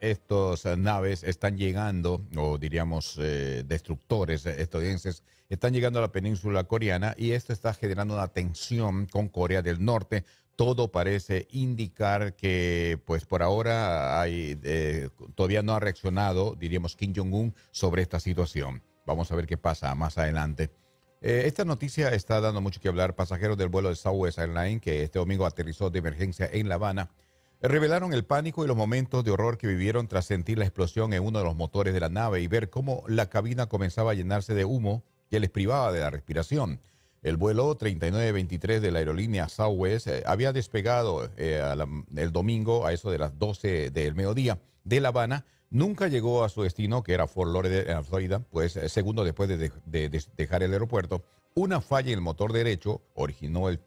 estas eh, naves están llegando, o diríamos eh, destructores estadounidenses, están llegando a la península coreana y esto está generando una tensión con Corea del Norte. Todo parece indicar que, pues por ahora, hay, eh, todavía no ha reaccionado, diríamos, Kim Jong-un sobre esta situación. Vamos a ver qué pasa más adelante. esta noticia está dando mucho que hablar. Pasajeros del vuelo de Southwest Airlines, que este domingo aterrizó de emergencia en La Habana, Revelaron el pánico y los momentos de horror que vivieron tras sentir la explosión en uno de los motores de la nave y ver cómo la cabina comenzaba a llenarse de humo que les privaba de la respiración. El vuelo 3923 de la aerolínea Southwest eh, había despegado eh, el domingo a eso de las 12 del mediodía de La Habana. Nunca llegó a su destino, que era Fort Lauderdale, Florida, pues eh, segundo después de, dejar el aeropuerto. Una falla en el motor derecho originó, el,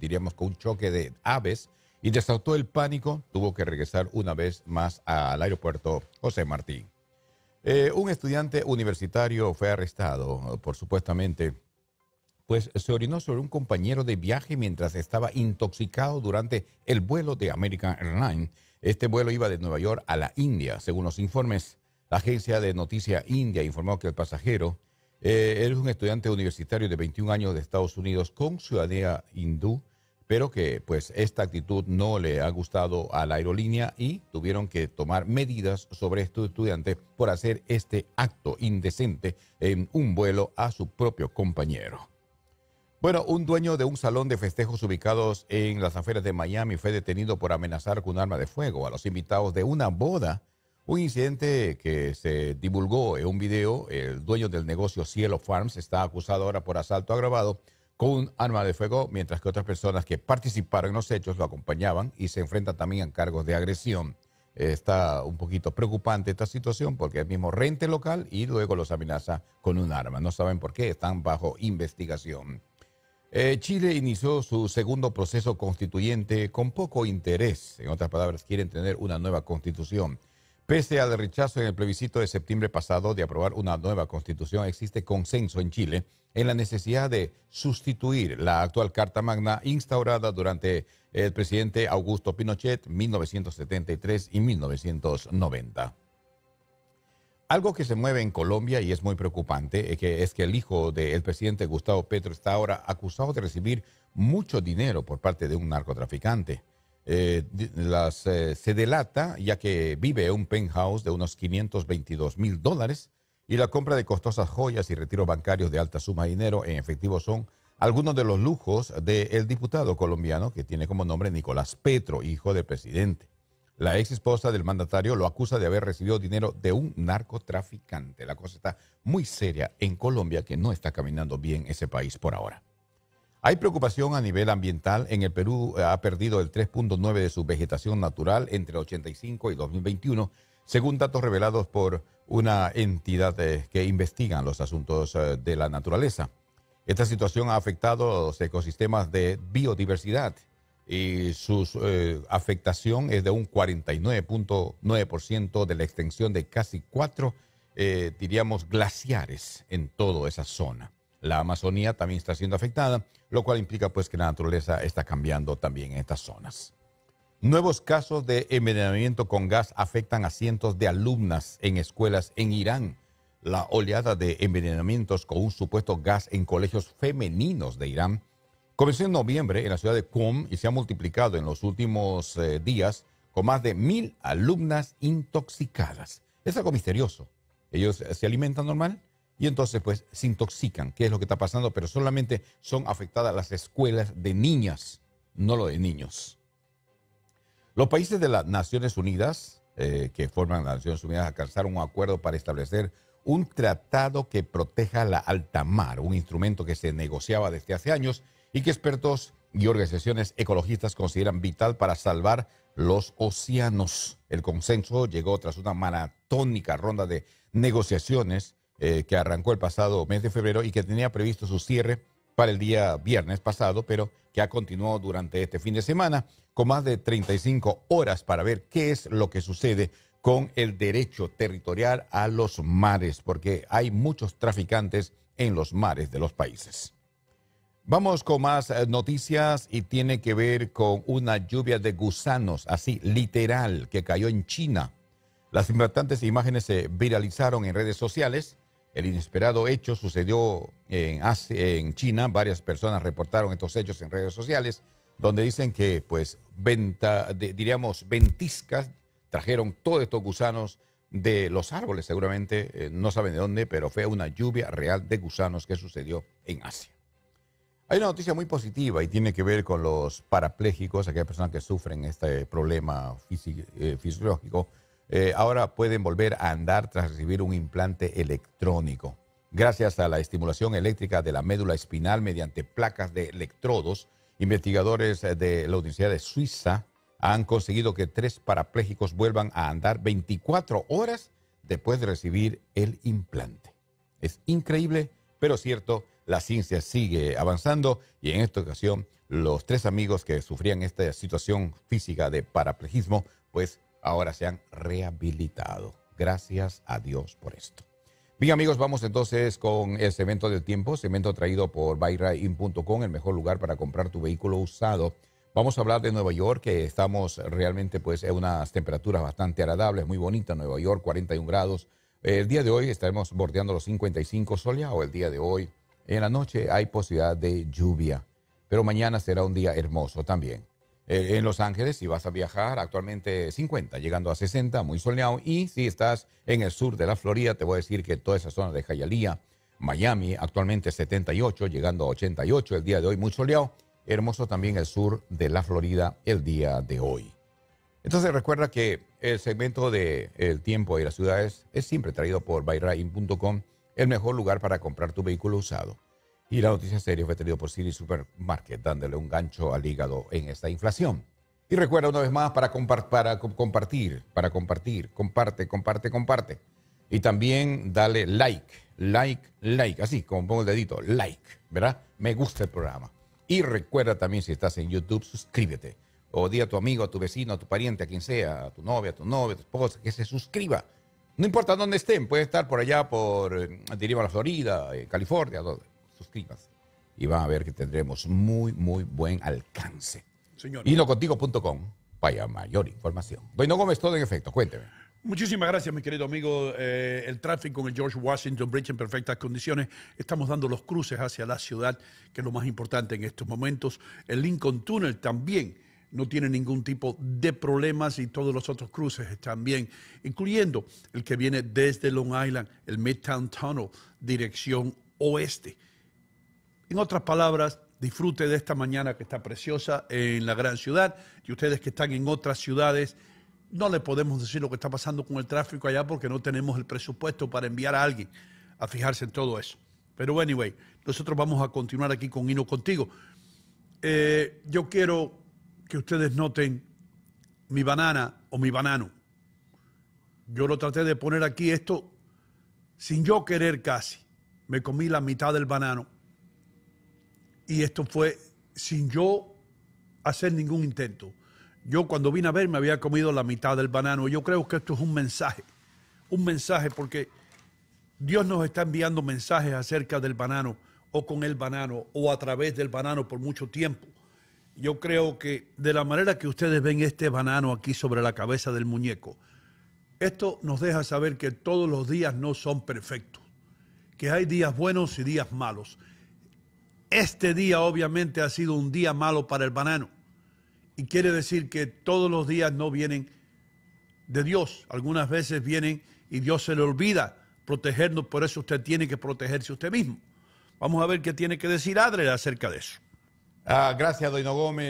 diríamos, con un choque de aves y desató el pánico, tuvo que regresar una vez más al aeropuerto José Martín. Eh, un estudiante universitario fue arrestado por supuestamente, pues se orinó sobre un compañero de viaje mientras estaba intoxicado durante el vuelo de American Airlines. Este vuelo iba de Nueva York a la India, según los informes. La agencia de noticias India informó que el pasajero era eh, es un estudiante universitario de 21 años de Estados Unidos con ciudadanía hindú pero que pues esta actitud no le ha gustado a la aerolínea y tuvieron que tomar medidas sobre estos estudiantes por hacer este acto indecente en un vuelo a su propio compañero. Bueno, un dueño de un salón de festejos ubicados en las afueras de Miami fue detenido por amenazar con un arma de fuego a los invitados de una boda. Un incidente que se divulgó en un video, el dueño del negocio Cielo Farms está acusado ahora por asalto agravado con un arma de fuego, mientras que otras personas que participaron en los hechos lo acompañaban y se enfrentan también a cargos de agresión. Está un poquito preocupante esta situación porque el mismo rente local y luego los amenaza con un arma. No saben por qué, están bajo investigación. Eh, Chile inició su segundo proceso constituyente con poco interés. En otras palabras, quieren tener una nueva constitución. Pese al rechazo en el plebiscito de septiembre pasado de aprobar una nueva constitución, existe consenso en Chile en la necesidad de sustituir la actual Carta Magna instaurada durante el presidente Augusto Pinochet 1973 y 1990. Algo que se mueve en Colombia y es muy preocupante es que, es que el hijo del presidente Gustavo Petro está ahora acusado de recibir mucho dinero por parte de un narcotraficante. Eh, las, eh, se delata ya que vive en un penthouse de unos 522 mil dólares y la compra de costosas joyas y retiros bancarios de alta suma de dinero en efectivo son algunos de los lujos del diputado colombiano que tiene como nombre Nicolás Petro, hijo del presidente. La ex esposa del mandatario lo acusa de haber recibido dinero de un narcotraficante. La cosa está muy seria en Colombia, que no está caminando bien ese país por ahora. Hay preocupación a nivel ambiental. En el Perú eh, ha perdido el 3.9 de su vegetación natural entre 85 y 2021, según datos revelados por una entidad eh, que investiga los asuntos eh, de la naturaleza. Esta situación ha afectado a los ecosistemas de biodiversidad y su afectación es de un 49.9% de la extensión de casi cuatro, diríamos, glaciares en toda esa zona. La Amazonía también está siendo afectada, lo cual implica pues que la naturaleza está cambiando también en estas zonas. Nuevos casos de envenenamiento con gas afectan a cientos de alumnas en escuelas en Irán. La oleada de envenenamientos con un supuesto gas en colegios femeninos de Irán comenzó en noviembre en la ciudad de Qom y se ha multiplicado en los últimos eh, días con más de mil alumnas intoxicadas. Es algo misterioso. Ellos se alimentan normal, y entonces pues se intoxican, ¿Qué es lo que está pasando, pero solamente son afectadas las escuelas de niñas, no lo de niños. Los países de las Naciones Unidas, eh, que forman las Naciones Unidas, alcanzaron un acuerdo para establecer un tratado que proteja la alta mar, un instrumento que se negociaba desde hace años y que expertos y organizaciones ecologistas consideran vital para salvar los océanos. El consenso llegó tras una maratónica ronda de negociaciones eh, que arrancó el pasado mes de febrero y que tenía previsto su cierre para el día viernes pasado, pero que ha continuado durante este fin de semana con más de 35 horas para ver qué es lo que sucede con el derecho territorial a los mares, porque hay muchos traficantes en los mares de los países. Vamos con más eh, noticias y tiene que ver con una lluvia de gusanos, así literal, que cayó en China. Las impactantes imágenes se viralizaron en redes sociales el inesperado hecho sucedió en, Asia, en China. Varias personas reportaron estos hechos en redes sociales, donde dicen que, pues, venta, diríamos, ventiscas trajeron todos estos gusanos de los árboles, seguramente, eh, no saben de dónde, pero fue una lluvia real de gusanos que sucedió en Asia. Hay una noticia muy positiva y tiene que ver con los parapléjicos, aquellas personas que sufren este problema eh, fisiológico eh, ahora pueden volver a andar tras recibir un implante electrónico. Gracias a la estimulación eléctrica de la médula espinal mediante placas de electrodos, investigadores eh, de la Universidad de Suiza han conseguido que tres parapléjicos vuelvan a andar 24 horas después de recibir el implante. Es increíble, pero cierto, la ciencia sigue avanzando y en esta ocasión los tres amigos que sufrían esta situación física de paraplejismo pues ahora se han rehabilitado. Gracias a Dios por esto. Bien amigos, vamos entonces con el cemento del tiempo, cemento traído por byrain.com, el mejor lugar para comprar tu vehículo usado. Vamos a hablar de Nueva York, que estamos realmente pues en unas temperaturas bastante agradables, muy bonita Nueva York, 41 grados. El día de hoy estaremos bordeando los 55 o el día de hoy. En la noche hay posibilidad de lluvia, pero mañana será un día hermoso también. Eh, en Los Ángeles, si vas a viajar, actualmente 50, llegando a 60, muy soleado. Y si estás en el sur de la Florida, te voy a decir que toda esa zona de Hialeah, Miami, actualmente 78, llegando a 88 el día de hoy, muy soleado. Hermoso también el sur de la Florida el día de hoy. Entonces recuerda que el segmento de El tiempo y las ciudades es siempre traído por byrain.com, el mejor lugar para comprar tu vehículo usado. Y la noticia seria fue tenido por Siri Supermarket, dándole un gancho al hígado en esta inflación. Y recuerda una vez más para, para compartir, para compartir, comparte, comparte, comparte. Y también dale like, like, like, así como pongo el dedito, like, ¿verdad? Me gusta el programa. Y recuerda también si estás en YouTube, suscríbete. O di a tu amigo, a tu vecino, a tu pariente, a quien sea, a tu novia, a tu novia, a tu esposa, que se suscriba. No importa dónde estén, puede estar por allá, por, eh, diríamos, la Florida, eh, California, donde suscribas y van a ver que tendremos muy, muy buen alcance. Señor. para mayor información. no Gómez, todo en efecto, cuénteme. Muchísimas gracias, mi querido amigo. Eh, el tráfico en el George Washington Bridge en perfectas condiciones. Estamos dando los cruces hacia la ciudad, que es lo más importante en estos momentos. El Lincoln Tunnel también no tiene ningún tipo de problemas y todos los otros cruces están bien, incluyendo el que viene desde Long Island, el Midtown Tunnel, dirección oeste. En otras palabras, disfrute de esta mañana que está preciosa en la gran ciudad y ustedes que están en otras ciudades. No le podemos decir lo que está pasando con el tráfico allá porque no tenemos el presupuesto para enviar a alguien a fijarse en todo eso. Pero anyway, nosotros vamos a continuar aquí con Hino contigo. Eh, yo quiero que ustedes noten mi banana o mi banano. Yo lo traté de poner aquí esto sin yo querer casi. Me comí la mitad del banano y esto fue sin yo hacer ningún intento. Yo cuando vine a ver me había comido la mitad del banano. Yo creo que esto es un mensaje, un mensaje porque Dios nos está enviando mensajes acerca del banano o con el banano o a través del banano por mucho tiempo. Yo creo que de la manera que ustedes ven este banano aquí sobre la cabeza del muñeco, esto nos deja saber que todos los días no son perfectos, que hay días buenos y días malos. Este día obviamente ha sido un día malo para el banano. Y quiere decir que todos los días no vienen de Dios. Algunas veces vienen y Dios se le olvida protegernos. Por eso usted tiene que protegerse usted mismo. Vamos a ver qué tiene que decir Adler acerca de eso. Ah, gracias, Doino Gómez.